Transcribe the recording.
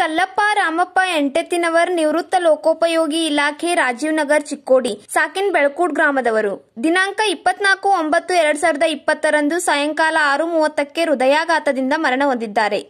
ಕಲ್ಲಪ್ಪ ರಾಮಪ್ಪ ಎಂಟೆತ್ತಿನವರ್ ನಿವೃತ್ತ ಲೋಕೋಪಯೋಗಿ ಇಲಾಖೆ ರಾಜೀವ್ ನಗರ್ ಚಿಕ್ಕೋಡಿ ಸಾಕಿನ್ ಬೆಳಕೂಡ್ ಗ್ರಾಮದವರು ದಿನಾಂಕ ಇಪ್ಪತ್ನಾಲ್ಕು ಒಂಬತ್ತು ಎರಡ್ ಸಾವಿರದ ಇಪ್ಪತ್ತರಂದು ಸಾಯಂಕಾಲ ಆರು ಮೂವತ್ತಕ್ಕೆ ಹೃದಯಾಘಾತದಿಂದ ಮರಣ ಹೊಂದಿದ್ದಾರೆ